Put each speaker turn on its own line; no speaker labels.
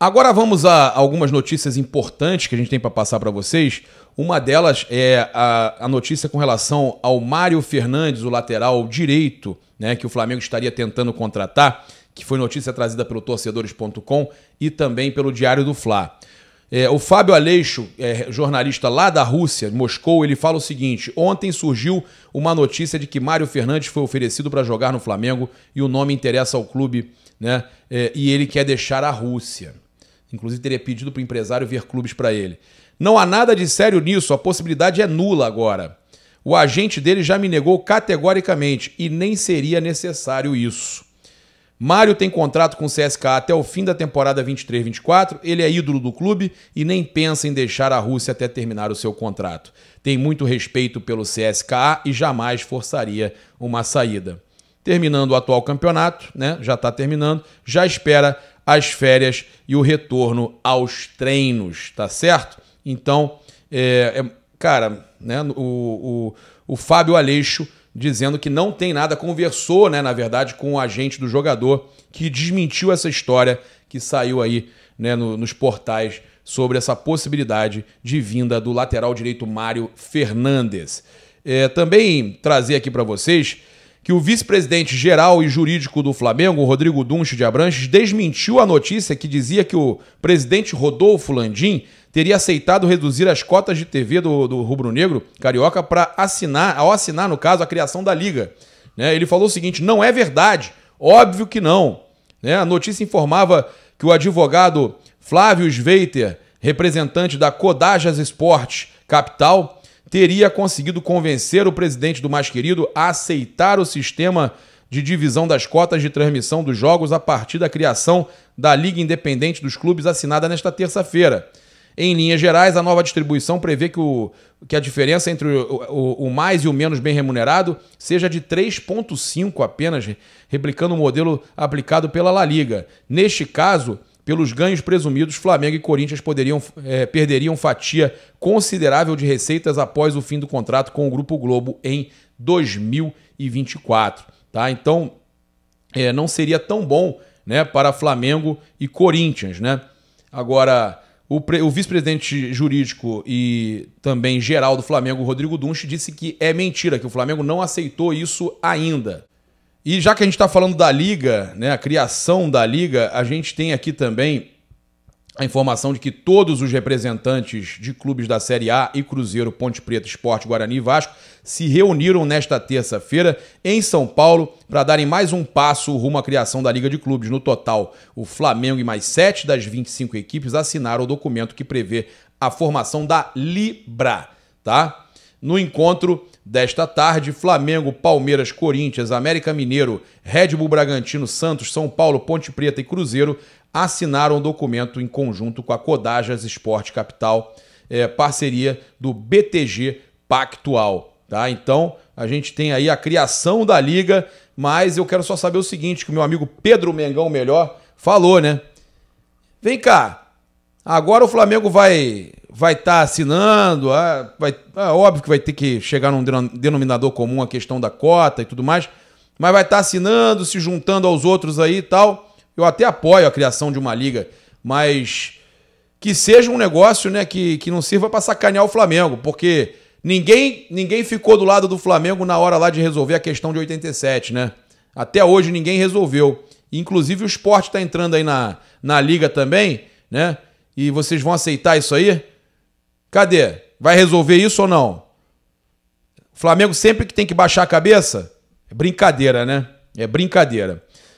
Agora vamos a algumas notícias importantes que a gente tem para passar para vocês. Uma delas é a, a, notícia com relação ao Mário Fernandes, o lateral direito, né, que o Flamengo estaria tentando contratar, que foi notícia trazida pelo torcedores.com e também pelo Diário do Fla. É, o Fábio Aleixo, é, jornalista lá da Rússia, Moscou, ele fala o seguinte: ontem surgiu uma notícia de que Mário Fernandes foi oferecido para jogar no Flamengo e o nome interessa ao clube, né? É, e ele quer deixar a Rússia. Inclusive teria pedido para o empresário ver clubes para ele. Não há nada de sério nisso, a possibilidade é nula agora. O agente dele já me negou categoricamente e nem seria necessário isso. Mário tem contrato com o CSK até o fim da temporada 23-24, ele é ídolo do clube e nem pensa em deixar a Rússia até terminar o seu contrato. Tem muito respeito pelo CSKA e jamais forçaria uma saída. Terminando o atual campeonato, né? Já está terminando, já espera as férias e o retorno aos treinos, tá certo? Então, é, é, cara, né, o, o, o Fábio Aleixo dizendo que não tem nada, conversou, né, na verdade, com o agente do jogador que desmentiu essa história que saiu aí né, no, nos portais sobre essa possibilidade de vinda do lateral direito Mário Fernandes. É, também trazer aqui para vocês que o vice-presidente geral e jurídico do Flamengo, Rodrigo Duncho de Abranches, desmentiu a notícia que dizia que o presidente Rodolfo Landim teria aceitado reduzir as cotas de TV do, do rubro-negro carioca para assinar, ao assinar, no caso, a criação da liga. Né? Ele falou o seguinte: não é verdade, óbvio que não. Né? A notícia informava que o advogado Flávio Sveiter, representante da Codajas Esporte Capital, teria conseguido convencer o presidente do mais querido a aceitar o sistema de divisão das cotas de transmissão dos jogos a partir da criação da Liga Independente dos Clubes assinada nesta terça-feira. Em linhas gerais, a nova distribuição prevê que, o, que a diferença entre o, o, o mais e o menos bem remunerado seja de 3,5 apenas, replicando o modelo aplicado pela La Liga. Neste caso, pelos ganhos presumidos, Flamengo e Corinthians poderiam, é, perderiam fatia considerável de receitas após o fim do contrato com o Grupo Globo em 2024. Tá? Então, é, não seria tão bom né, para Flamengo e Corinthians. Né? Agora, o, o vice-presidente jurídico e também geral do Flamengo, Rodrigo Dunch, disse que é mentira, que o Flamengo não aceitou isso ainda. E já que a gente está falando da liga, né, a criação da liga, a gente tem aqui também a informação de que todos os representantes de clubes da Série A e Cruzeiro, Ponte Preta, Esporte, Guarani e Vasco se reuniram nesta terça-feira em São Paulo para darem mais um passo rumo à criação da Liga de Clubes. No total, o Flamengo e mais sete das 25 equipes assinaram o documento que prevê a formação da Libra, tá? No encontro desta tarde, Flamengo, Palmeiras, Corinthians, América Mineiro, Red Bull Bragantino, Santos, São Paulo, Ponte Preta e Cruzeiro assinaram o um documento em conjunto com a Codajas Esporte Capital, é, parceria do BTG Pactual. Tá? Então, a gente tem aí a criação da liga, mas eu quero só saber o seguinte, que o meu amigo Pedro Mengão Melhor falou, né? Vem cá, agora o Flamengo vai vai estar tá assinando, ah, vai, ah, óbvio que vai ter que chegar num denominador comum a questão da cota e tudo mais, mas vai estar tá assinando, se juntando aos outros aí e tal. Eu até apoio a criação de uma liga, mas que seja um negócio né, que, que não sirva para sacanear o Flamengo, porque ninguém, ninguém ficou do lado do Flamengo na hora lá de resolver a questão de 87, né? Até hoje ninguém resolveu. Inclusive o esporte está entrando aí na, na liga também, né? E vocês vão aceitar isso aí? Cadê? Vai resolver isso ou não? O Flamengo sempre que tem que baixar a cabeça? É brincadeira, né? É brincadeira.